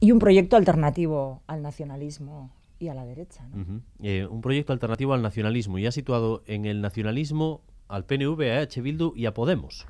y un proyecto alternativo al nacionalismo y a la derecha. ¿no? Eh, un proyecto alternativo al nacionalismo y ha situado en el nacionalismo al PNV, a H. Bildu y a Podemos.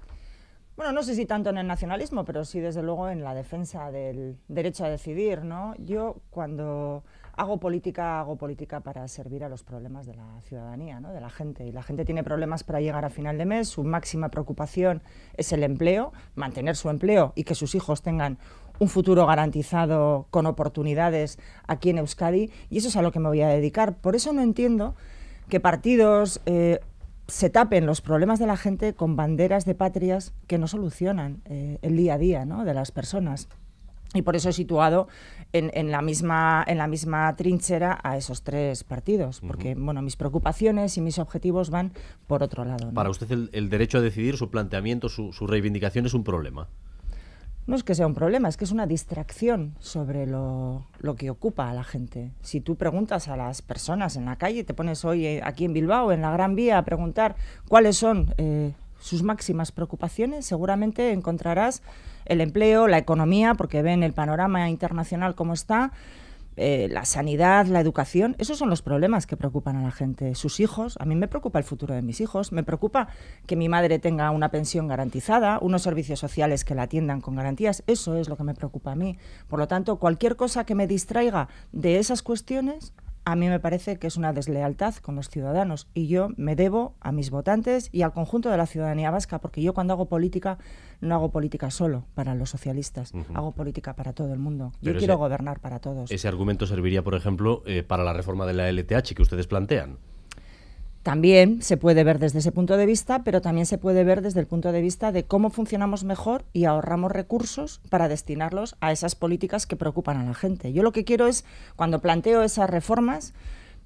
Bueno, no sé si tanto en el nacionalismo, pero sí desde luego en la defensa del derecho a decidir, ¿no? Yo cuando hago política, hago política para servir a los problemas de la ciudadanía, ¿no? de la gente. Y la gente tiene problemas para llegar a final de mes, su máxima preocupación es el empleo, mantener su empleo y que sus hijos tengan un futuro garantizado con oportunidades aquí en Euskadi y eso es a lo que me voy a dedicar. Por eso no entiendo que partidos eh, se tapen los problemas de la gente con banderas de patrias que no solucionan eh, el día a día ¿no? de las personas. Y por eso he situado en, la misma, en la misma trinchera a esos tres partidos, porque bueno, mis preocupaciones y mis objetivos van por otro lado. Para usted el, derecho a decidir, su planteamiento, su, su reivindicación es un problema. No es que sea un problema, es que es una distracción sobre lo, que ocupa a la gente. Si tú preguntas a las personas en la calle, te pones hoy eh, aquí en Bilbao, en la Gran Vía, a preguntar cuáles son eh, sus máximas preocupaciones, seguramente encontrarás el empleo, la economía, porque ven el panorama internacional como está, eh, la sanidad, la educación, esos son los problemas que preocupan a la gente. Sus hijos, a mí me preocupa el futuro de mis hijos, me preocupa que mi madre tenga una pensión garantizada, unos servicios sociales que la atiendan con garantías, eso es lo que me preocupa a mí. Por lo tanto, cualquier cosa que me distraiga de esas cuestiones, a mí me parece que es una deslealtad con los ciudadanos y yo me debo a mis votantes y al conjunto de la ciudadanía vasca, porque yo cuando hago política no hago política solo para los socialistas, hago política para todo el mundo. yo quiero gobernar para todos. Ese argumento serviría, por ejemplo, eh, para la reforma de la LTH que ustedes plantean también se puede ver desde ese punto de vista, pero también se puede ver desde el punto de vista de cómo funcionamos mejor y ahorramos recursos para destinarlos a esas políticas que preocupan a la gente. Yo lo que quiero es, cuando planteo esas reformas,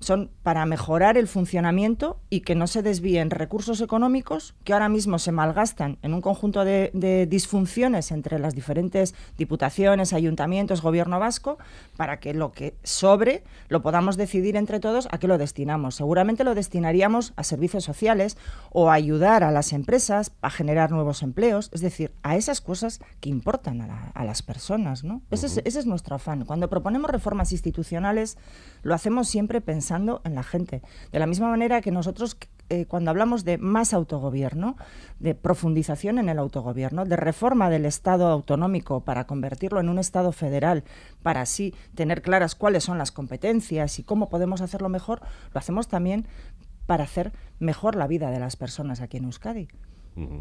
son para mejorar el funcionamiento y que no se desvíen recursos económicos que ahora mismo se malgastan en un conjunto de, disfunciones entre las diferentes diputaciones, ayuntamientos, gobierno vasco, para que lo que sobre lo podamos decidir entre todos a qué lo destinamos. Seguramente lo destinaríamos a servicios sociales o a ayudar a las empresas a generar nuevos empleos, es decir, a esas cosas que importan a, las personas. ¿no? Ese es, ese es nuestro afán. Cuando proponemos reformas institucionales, lo hacemos siempre pensando en la gente. De la misma manera que nosotros eh, cuando hablamos de más autogobierno, de profundización en el autogobierno, de reforma del Estado autonómico para convertirlo en un Estado federal, para así tener claras cuáles son las competencias y cómo podemos hacerlo mejor, lo hacemos también para hacer mejor la vida de las personas aquí en Euskadi.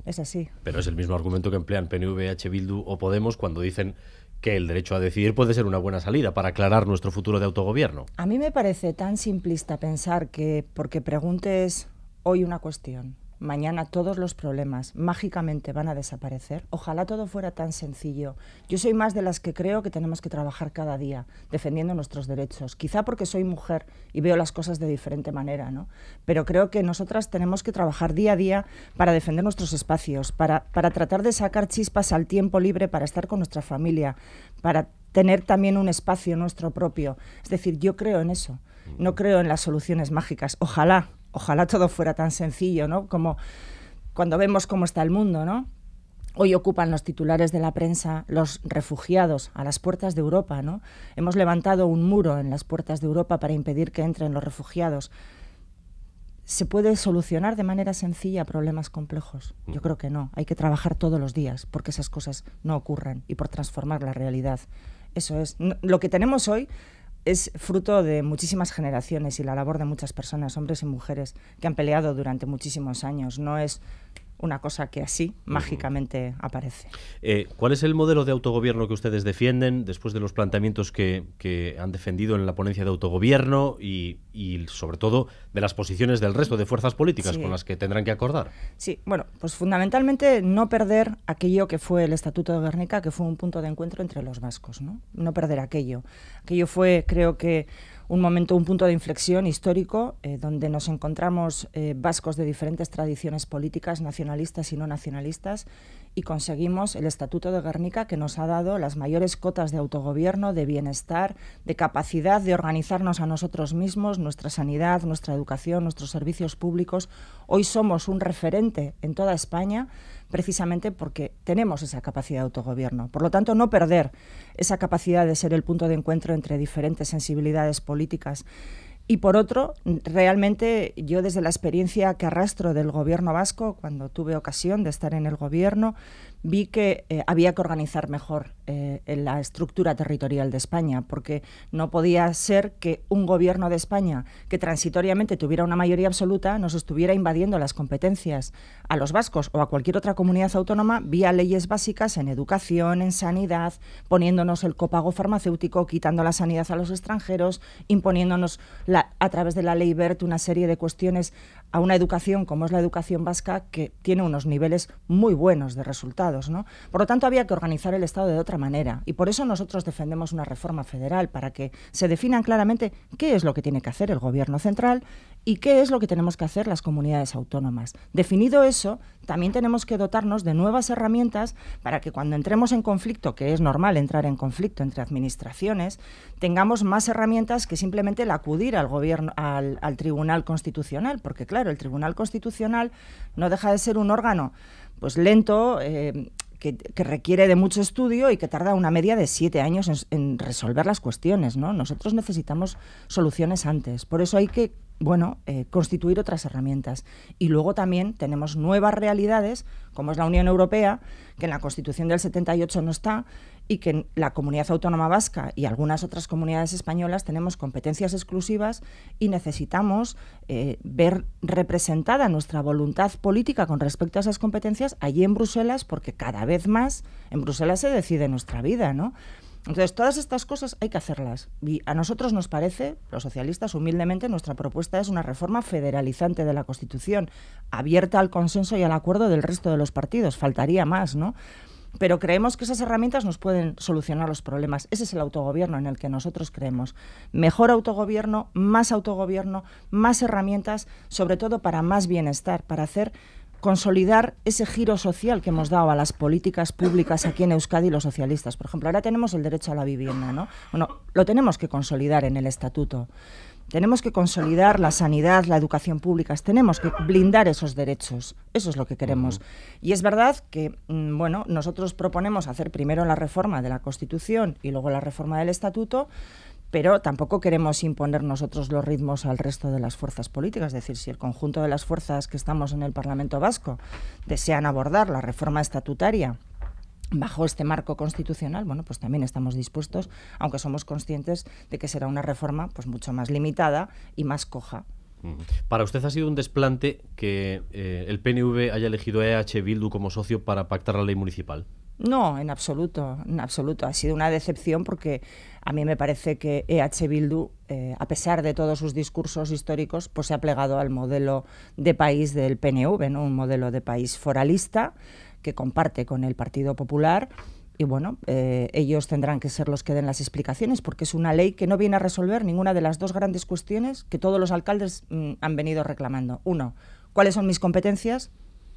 Es así. Pero es el mismo argumento que emplean PNV, H. Bildu o Podemos cuando dicen que el derecho a decidir puede ser una buena salida para aclarar nuestro futuro de autogobierno. A mí me parece tan simplista pensar que porque preguntes hoy una cuestión mañana todos los problemas mágicamente van a desaparecer. Ojalá todo fuera tan sencillo. Yo soy más de las que creo que tenemos que trabajar cada día defendiendo nuestros derechos. Quizá porque soy mujer y veo las cosas de diferente manera, ¿no? Pero creo que nosotras tenemos que trabajar día a día para defender nuestros espacios, para, para tratar de sacar chispas al tiempo libre, para estar con nuestra familia, para tener también un espacio nuestro propio. Es decir, yo creo en eso. No creo en las soluciones mágicas. Ojalá ojalá todo fuera tan sencillo, ¿no? Como cuando vemos cómo está el mundo, ¿no? Hoy ocupan los titulares de la prensa los refugiados a las puertas de Europa, ¿no? Hemos levantado un muro en las puertas de Europa para impedir que entren los refugiados. ¿Se puede solucionar de manera sencilla problemas complejos? Yo creo que no. Hay que trabajar todos los días porque esas cosas no ocurran y por transformar la realidad. Eso es. lo que tenemos hoy es fruto de muchísimas generaciones y la labor de muchas personas, hombres y mujeres, que han peleado durante muchísimos años. No es una cosa que así mágicamente aparece. Eh, ¿Cuál es el modelo de autogobierno que ustedes defienden después de los planteamientos que, han defendido en la ponencia de autogobierno y, sobre todo de las posiciones del resto de fuerzas políticas con las que tendrán que acordar? Sí, bueno, pues fundamentalmente no perder aquello que fue el Estatuto de Guernica, que fue un punto de encuentro entre los vascos, ¿no? No perder aquello. Aquello fue, creo que, un momento, un punto de inflexión histórico eh, donde nos encontramos eh, vascos de diferentes tradiciones políticas, nacionalistas y no nacionalistas, y conseguimos el Estatuto de Guernica que nos ha dado las mayores cotas de autogobierno, de bienestar, de capacidad de organizarnos a nosotros mismos, nuestra sanidad, nuestra educación, nuestros servicios públicos. Hoy somos un referente en toda España precisamente porque tenemos esa capacidad de autogobierno. Por lo tanto, no perder esa capacidad de ser el punto de encuentro entre diferentes sensibilidades políticas. Y por otro, realmente yo desde la experiencia que arrastro del gobierno vasco, cuando tuve ocasión de estar en el gobierno, vi que eh, había que organizar mejor eh, la estructura territorial de España, porque no podía ser que un gobierno de España que transitoriamente tuviera una mayoría absoluta nos estuviera invadiendo las competencias a los vascos o a cualquier otra comunidad autónoma vía leyes básicas en educación, en sanidad, poniéndonos el copago farmacéutico, quitando la sanidad a los extranjeros, imponiéndonos a través de la ley BERT una serie de cuestiones a una educación como es la educación vasca que tiene unos niveles muy buenos de resultados. Por lo tanto, había que organizar el Estado de otra manera y por eso nosotros defendemos una reforma federal para que se definan claramente qué es lo que tiene que hacer el Gobierno central ¿Y qué es lo que tenemos que hacer las comunidades autónomas? Definido eso, también tenemos que dotarnos de nuevas herramientas para que cuando entremos en conflicto, que es normal entrar en conflicto entre administraciones, tengamos más herramientas que simplemente el acudir al gobierno, al, Tribunal Constitucional, porque claro, el Tribunal Constitucional no deja de ser un órgano pues lento, eh, que, requiere de mucho estudio y que tarda una media de siete años en, resolver las cuestiones. Nosotros necesitamos soluciones antes. Por eso hay que bueno, eh, constituir otras herramientas. Y luego también tenemos nuevas realidades, como es la Unión Europea, que en la Constitución del 78 no está y que la comunidad autónoma vasca y algunas otras comunidades españolas tenemos competencias exclusivas y necesitamos eh, ver representada nuestra voluntad política con respecto a esas competencias allí en Bruselas, porque cada vez más en Bruselas se decide nuestra vida, ¿no? Entonces, todas estas cosas hay que hacerlas. Y a nosotros nos parece, los socialistas, humildemente, nuestra propuesta es una reforma federalizante de la Constitución, abierta al consenso y al acuerdo del resto de los partidos. Faltaría más, ¿no? Pero creemos que esas herramientas nos pueden solucionar los problemas. Ese es el autogobierno en el que nosotros creemos. Mejor autogobierno, más autogobierno, más herramientas, sobre todo para más bienestar, para hacer consolidar ese giro social que hemos dado a las políticas públicas aquí en Euskadi y los socialistas. Por ejemplo, ahora tenemos el derecho a la vivienda, ¿no? Bueno, lo tenemos que consolidar en el estatuto. Tenemos que consolidar la sanidad, la educación pública, tenemos que blindar esos derechos. Eso es lo que queremos. Y es verdad que, mm, bueno, nosotros proponemos hacer primero la reforma de la Constitución y luego la reforma del Estatuto, pero tampoco queremos imponer nosotros los ritmos al resto de las fuerzas políticas. Es decir, si el conjunto de las fuerzas que estamos en el Parlamento vasco desean abordar la reforma estatutaria, bajo este marco constitucional, bueno, pues también estamos dispuestos, aunque somos conscientes de que será una reforma pues mucho más limitada y más coja. Para usted ha sido un desplante que eh, el PNV haya elegido a EH Bildu como socio para pactar la ley municipal. No, en absoluto, en absoluto. Ha sido una decepción porque a mí me parece que e EH Bildu, a pesar de todos sus discursos históricos, pues se ha plegado al modelo de país del PNV, un modelo de país foralista que comparte con el Partido Popular y bueno, eh, ellos tendrán que ser los que den las explicaciones, porque es una ley que no viene a resolver ninguna de las dos grandes cuestiones que todos los alcaldes mm, han venido reclamando. Uno, ¿cuáles son mis competencias?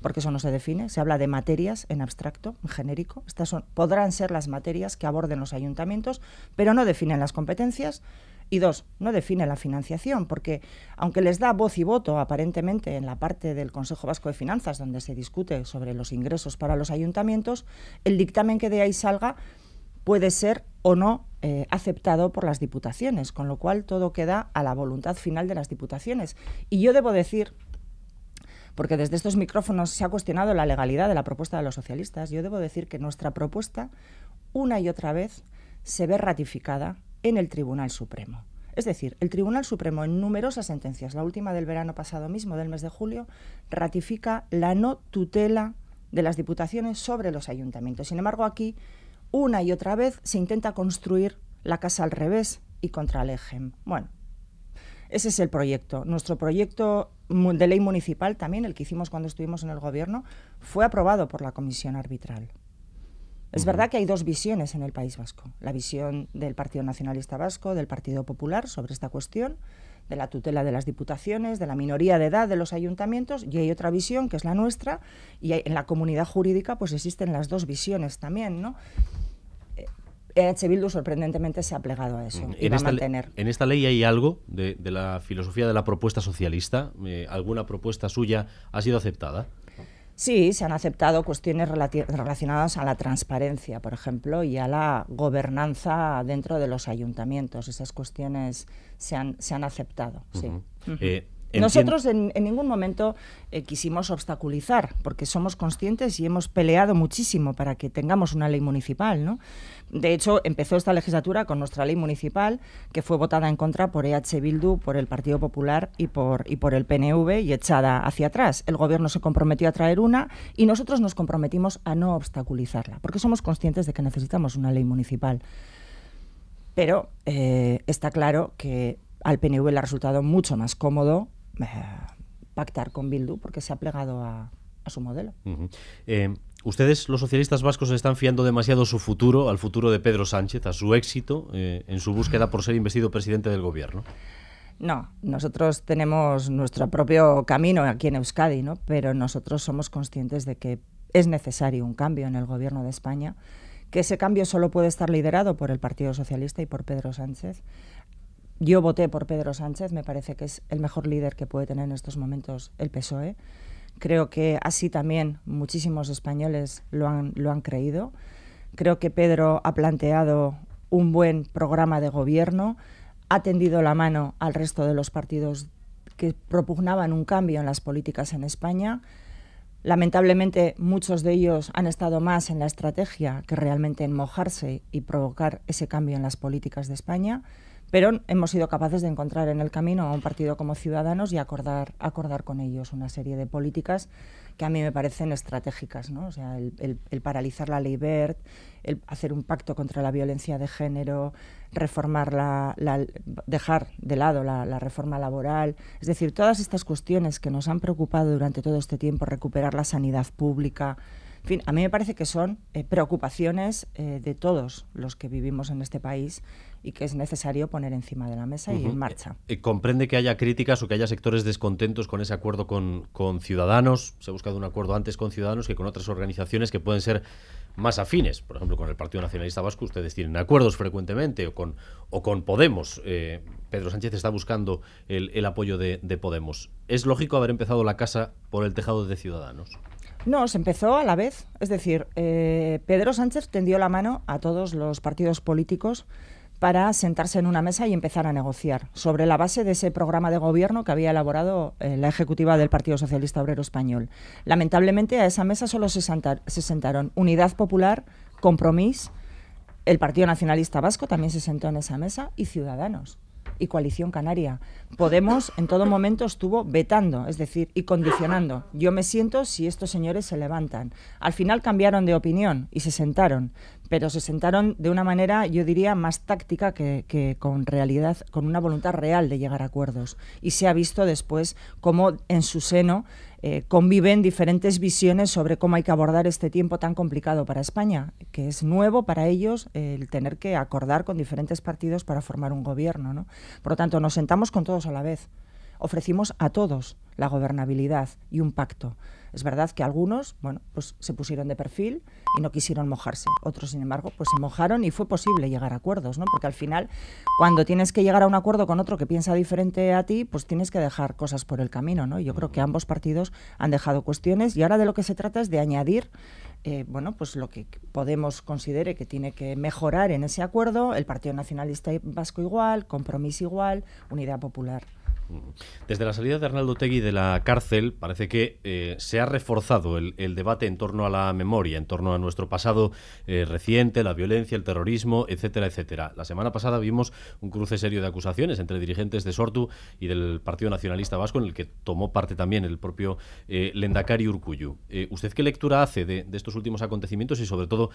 porque eso no se define, se habla de materias en abstracto, en genérico. Estas podrán ser las materias que aborden los ayuntamientos, pero no definen las competencias. Y dos, no define la financiación, porque aunque les da voz y voto aparentemente en la parte del Consejo Vasco de Finanzas, donde se discute sobre los ingresos para los ayuntamientos, el dictamen que de ahí salga puede ser o no eh, aceptado por las diputaciones, con lo cual todo queda a la voluntad final de las diputaciones. Y yo debo decir, porque desde estos micrófonos se ha cuestionado la legalidad de la propuesta de los socialistas. Yo debo decir que nuestra propuesta, una y otra vez, se ve ratificada en el Tribunal Supremo. Es decir, el Tribunal Supremo en numerosas sentencias, la última del verano pasado mismo, del mes de julio, ratifica la no tutela de las diputaciones sobre los ayuntamientos. Sin embargo, aquí, una y otra vez, se intenta construir la casa al revés y contra el EGEM. Bueno, ese es el proyecto. Nuestro proyecto de ley municipal también, el que hicimos cuando estuvimos en el gobierno, fue aprobado por la comisión arbitral. Es verdad que hay dos visiones en el País Vasco. La visión del Partido Nacionalista Vasco, del Partido Popular sobre esta cuestión, de la tutela de las diputaciones, de la minoría de edad de los ayuntamientos, y hay otra visión que es la nuestra, y en la comunidad jurídica pues existen las dos visiones también, ¿no? EH sorprendentemente se ha plegado a eso. Mm. en, esta, mantener. en esta ley hay algo de, la filosofía de la propuesta socialista. Eh, ¿Alguna propuesta suya ha sido aceptada? Sí, se han aceptado cuestiones relacionadas a la transparencia, por ejemplo, y a la gobernanza dentro de los ayuntamientos. Esas cuestiones se han, se han aceptado. sí. Eh, nosotros en, ningún momento eh, quisimos obstaculizar, porque somos conscientes y hemos peleado muchísimo para que tengamos una ley municipal. ¿no? De hecho, empezó esta legislatura con nuestra ley municipal, que fue votada en contra por EH Bildu, por el Partido Popular y por, y por el PNV y echada hacia atrás. El Gobierno se comprometió a traer una y nosotros nos comprometimos a no obstaculizarla, porque somos conscientes de que necesitamos una ley municipal. Pero eh, está claro que al PNV le ha resultado mucho más cómodo eh, pactar con Bildu porque se ha plegado a, su modelo. Eh, ¿Ustedes, los socialistas vascos, están fiando demasiado su futuro al futuro de Pedro Sánchez, a su éxito eh, en su búsqueda por ser investido presidente del gobierno? No, nosotros tenemos nuestro propio camino aquí en Euskadi, ¿no? pero nosotros somos conscientes de que es necesario un cambio en el gobierno de España, que ese cambio solo puede estar liderado por el Partido Socialista y por Pedro Sánchez yo voté por Pedro Sánchez, me parece que es el mejor líder que puede tener en estos momentos el PSOE. Creo que así también muchísimos españoles lo han, lo han creído. Creo que Pedro ha planteado un buen programa de gobierno, ha tendido la mano al resto de los partidos que propugnaban un cambio en las políticas en España. Lamentablemente, muchos de ellos han estado más en la estrategia que realmente en mojarse y provocar ese cambio en las políticas de España pero hemos sido capaces de encontrar en el camino a un partido como Ciudadanos y acordar, acordar con ellos una serie de políticas que a mí me parecen estratégicas, ¿no? O sea, el, paralizar la ley BERT, el hacer un pacto contra la violencia de género, reformar la, dejar de lado la, reforma laboral, es decir, todas estas cuestiones que nos han preocupado durante todo este tiempo, recuperar la sanidad pública, en fin, a mí me parece que son eh, preocupaciones eh, de todos los que vivimos en este país y que es necesario poner encima de la mesa y en marcha. Eh, eh, ¿Comprende que haya críticas o que haya sectores descontentos con ese acuerdo con, Ciudadanos? Se ha buscado un acuerdo antes con Ciudadanos que con otras organizaciones que pueden ser más afines, por ejemplo, con el Partido Nacionalista Vasco, ustedes tienen acuerdos frecuentemente, o con, o con Podemos. Eh, Pedro Sánchez está buscando el, apoyo de, Podemos. ¿Es lógico haber empezado la casa por el tejado de Ciudadanos? No, se empezó a la vez. Es decir, Pedro Sánchez tendió la mano a todos los partidos políticos para sentarse en una mesa y empezar a negociar sobre la base de ese programa de gobierno que había elaborado eh, la ejecutiva del Partido Socialista Obrero Español. Lamentablemente a esa mesa solo se, se sentaron Unidad Popular, Compromís, el Partido Nacionalista Vasco también se sentó en esa mesa y Ciudadanos y Coalición Canaria. Podemos en todo momento estuvo vetando, es decir, y condicionando. Yo me siento si estos señores se levantan. Al final cambiaron de opinión y se sentaron, pero se sentaron de una manera, yo diría, más táctica que, con realidad, con una voluntad real de llegar a acuerdos. Y se ha visto después cómo en su seno eh, conviven diferentes visiones sobre cómo hay que abordar este tiempo tan complicado para España, que es nuevo para ellos eh, el tener que acordar con diferentes partidos para formar un gobierno. Por lo tanto, nos sentamos con todos a la vez. Ofrecimos a todos la gobernabilidad y un pacto. Es verdad que algunos, bueno, pues se pusieron de perfil y no quisieron mojarse. Otros, sin embargo, pues se mojaron y fue posible llegar a acuerdos, ¿no? Porque al final, cuando tienes que llegar a un acuerdo con otro que piensa diferente a ti, pues tienes que dejar cosas por el camino, ¿no? yo creo que ambos partidos han dejado cuestiones y ahora de lo que se trata es de añadir eh, bueno, pues lo que Podemos considere que tiene que mejorar en ese acuerdo, el Partido Nacionalista Vasco igual, compromiso igual, Unidad Popular. Desde la salida de Arnaldo Tegui de la cárcel, parece que eh, se ha reforzado el, debate en torno a la memoria, en torno a nuestro pasado eh, reciente, la violencia, el terrorismo, etcétera, etcétera. La semana pasada vimos un cruce serio de acusaciones entre dirigentes de Sortu y del Partido Nacionalista Vasco, en el que tomó parte también el propio eh, Lendakari Urcuyu. ¿Usted qué lectura hace de, estos últimos acontecimientos y, sobre todo,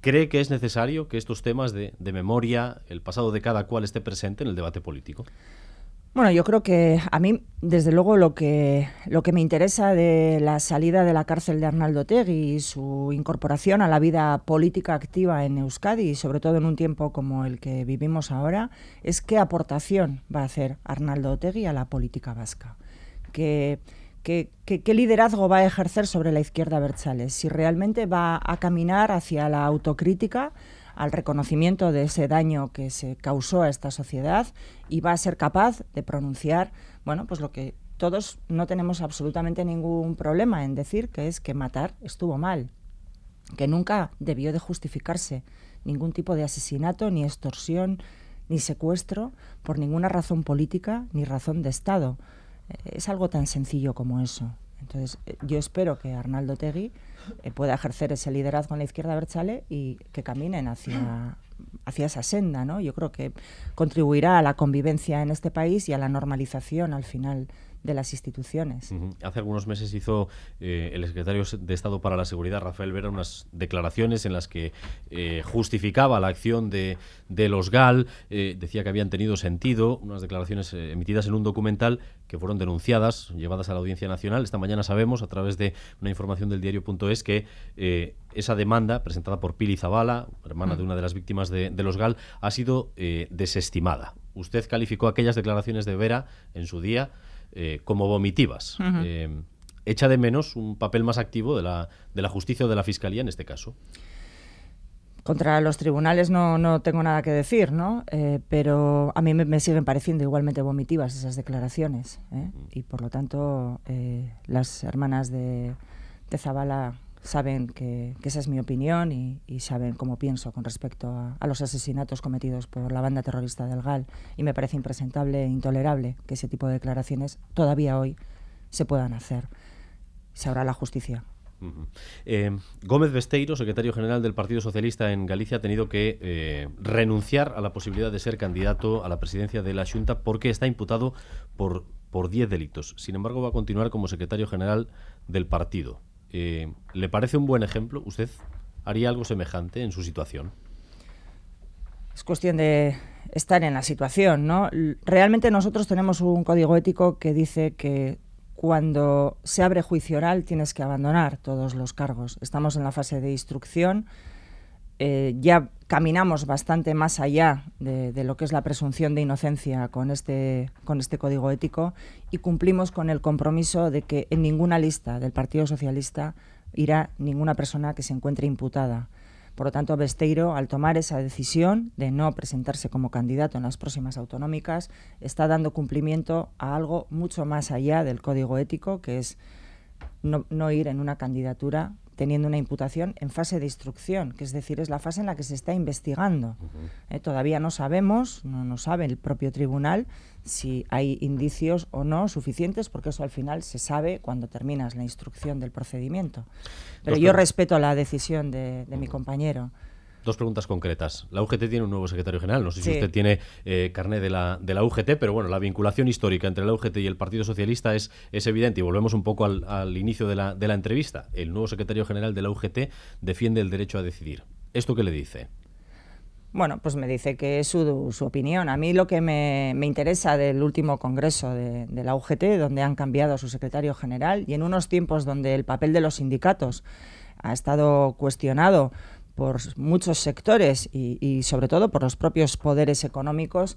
cree que es necesario que estos temas de memoria, el pasado de cada cual, esté presente en el debate político? Bueno, yo creo que a mí, desde luego, lo que, lo que me interesa de la salida de la cárcel de Arnaldo Tegui y su incorporación a la vida política activa en Euskadi, y sobre todo en un tiempo como el que vivimos ahora, es qué aportación va a hacer Arnaldo Tegui a la política vasca. ¿Qué, liderazgo va a ejercer sobre la izquierda Berchales? Si realmente va a caminar hacia la autocrítica, al reconocimiento de ese daño que se causó a esta sociedad y va a ser capaz de pronunciar, bueno, pues lo que todos no tenemos absolutamente ningún problema en decir, que es que matar estuvo mal, que nunca debió de justificarse ningún tipo de asesinato, ni extorsión, ni secuestro, por ninguna razón política, ni razón de Estado. Eh, es algo tan sencillo como eso. Entonces, eh, yo espero que Arnaldo Tegui eh, pueda ejercer ese liderazgo en la izquierda Berchale y que caminen hacia, hacia esa senda, ¿no? Yo creo que contribuirá a la convivencia en este país y a la normalización al final de las instituciones. Hace algunos meses hizo eh, el secretario de Estado para la Seguridad, Rafael Vera, unas declaraciones en las que eh, justificaba la acción de, de los GAL, eh, decía que habían tenido sentido, unas declaraciones emitidas en un documental que fueron denunciadas, llevadas a la Audiencia Nacional. Esta mañana sabemos, a través de una información del diario.es, que esa demanda presentada por Pili Zavala, hermana mm. de una de las víctimas de, de los GAL, ha sido desestimada. Usted calificó aquellas declaraciones de Vera en su día eh, como vomitivas. Eh, echa de menos un papel más activo de la, justicia o de la fiscalía en este caso contra los tribunales no, no, tengo nada que decir, ¿no? Eh, pero a mí me, siguen pareciendo igualmente vomitivas esas declaraciones. Y por lo tanto, las hermanas de, de Zavala saben que, esa es mi opinión y, y, saben cómo pienso con respecto a, los asesinatos cometidos por la banda terrorista del GAL. Y me parece impresentable e intolerable que ese tipo de declaraciones todavía hoy se puedan hacer. Se habrá la justicia. Eh, Gómez Besteiro, secretario general del Partido Socialista en Galicia, ha tenido que eh, renunciar a la posibilidad de ser candidato a la presidencia de la Junta porque está imputado por, por 10 delitos. Sin embargo, va a continuar como secretario general del partido. Eh, ¿le parece un buen ejemplo? ¿Usted haría algo semejante en su situación? Es cuestión de estar en la situación, ¿no? Realmente nosotros tenemos un código ético que dice que cuando se abre juicio oral tienes que abandonar todos los cargos. Estamos en la fase de instrucción. Eh, ya caminamos bastante más allá de, lo que es la presunción de inocencia con este, con este código ético y cumplimos con el compromiso de que en ninguna lista del Partido Socialista irá ninguna persona que se encuentre imputada. Por lo tanto, Besteiro, al tomar esa decisión de no presentarse como candidato en las próximas autonómicas, está dando cumplimiento a algo mucho más allá del código ético, que es no, no ir en una candidatura teniendo una imputación en fase de instrucción, que es decir, es la fase en la que se está investigando. Eh, todavía no sabemos, no, no sabe el propio tribunal si hay indicios o no suficientes, porque eso al final se sabe cuando terminas la instrucción del procedimiento. Pero yo respeto la decisión de, mi compañero. Dos preguntas concretas. La UGT tiene un nuevo secretario general. No sé si usted tiene eh, carnet de la, de la UGT, pero bueno, la vinculación histórica entre la UGT y el Partido Socialista es, es evidente. Y volvemos un poco al, inicio de la, de la entrevista. El nuevo secretario general de la UGT defiende el derecho a decidir. ¿Esto qué le dice? Bueno, pues me dice que es su, opinión. A mí lo que me, interesa del último congreso de, la UGT, donde han cambiado su secretario general, y en unos tiempos donde el papel de los sindicatos ha estado cuestionado por muchos sectores y, sobre todo por los propios poderes económicos,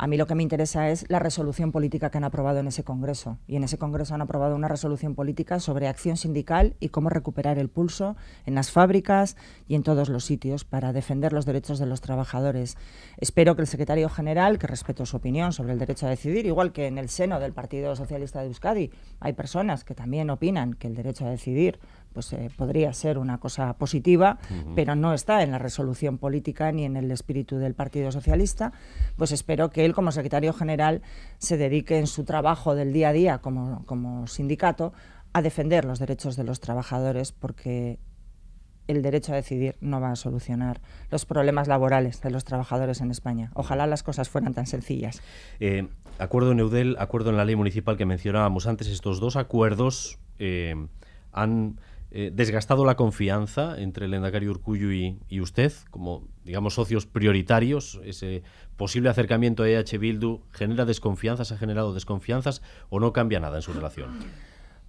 a mí lo que me interesa es la resolución política que han aprobado en ese Congreso. Y en ese Congreso han aprobado una resolución política sobre acción sindical y cómo recuperar el pulso en las fábricas y en todos los sitios para defender los derechos de los trabajadores. Espero que el secretario general, que respeto su opinión sobre el derecho a decidir, igual que en el seno del Partido Socialista de Euskadi, hay personas que también opinan que el derecho a decidir pues eh, podría ser una cosa positiva, pero no está en la resolución política ni en el espíritu del Partido Socialista, pues espero que él como secretario general se dedique en su trabajo del día a día como, sindicato a defender los derechos de los trabajadores porque el derecho a decidir no va a solucionar los problemas laborales de los trabajadores en España. Ojalá las cosas fueran tan sencillas. Eh, acuerdo en Eudel, acuerdo en la ley municipal que mencionábamos antes, estos dos acuerdos eh, han eh, desgastado la confianza entre el Endacari Urcuyu y, usted, como digamos socios prioritarios? ¿Ese posible acercamiento a EH Bildu genera desconfianzas, ha generado desconfianzas o no cambia nada en su relación?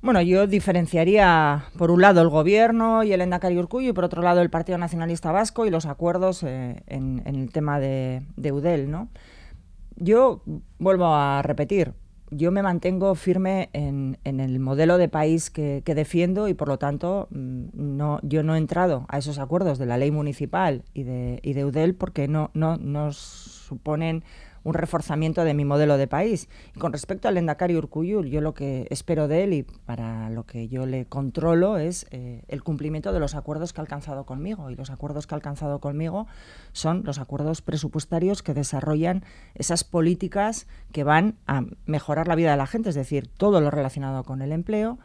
Bueno, yo diferenciaría por un lado el gobierno y el Endacari Urcuyo y por otro lado el Partido Nacionalista Vasco y los acuerdos eh, en, el tema de, de, UDEL, ¿no? Yo vuelvo a repetir, yo me mantengo firme en, el modelo de país que, defiendo y por lo tanto mm, no, yo no he entrado a esos acuerdos de la ley municipal y de, y de UDEL porque no, no, no suponen un reforzamiento de mi modelo de país. Y con respecto al Endacari Urcuyul, yo lo que espero de él y para lo que yo le controlo es eh, el cumplimiento de los acuerdos que ha alcanzado conmigo. Y los acuerdos que ha alcanzado conmigo son los acuerdos presupuestarios que desarrollan esas políticas que van a mejorar la vida de la gente, es decir, todo lo relacionado con el empleo,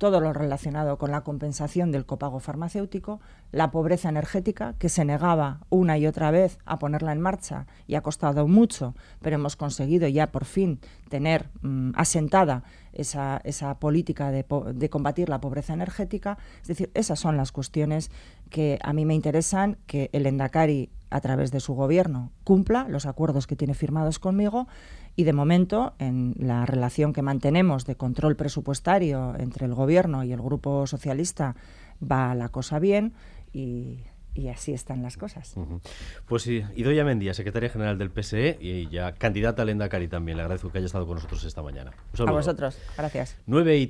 todo lo relacionado con la compensación del copago farmacéutico, la pobreza energética, que se negaba una y otra vez a ponerla en marcha y ha costado mucho, pero hemos conseguido ya por fin tener mm, asentada esa, política de, de, combatir la pobreza energética. Es decir, esas son las cuestiones que a mí me interesan, que el Endacari a través de su gobierno, cumpla los acuerdos que tiene firmados conmigo y de momento en la relación que mantenemos de control presupuestario entre el gobierno y el grupo socialista va la cosa bien y así están las cosas. Pues sí, Idoya Mendía, secretaria general del PSE y ya candidata a Cari también. Le agradezco que haya estado con nosotros esta mañana. a vosotros, gracias. 9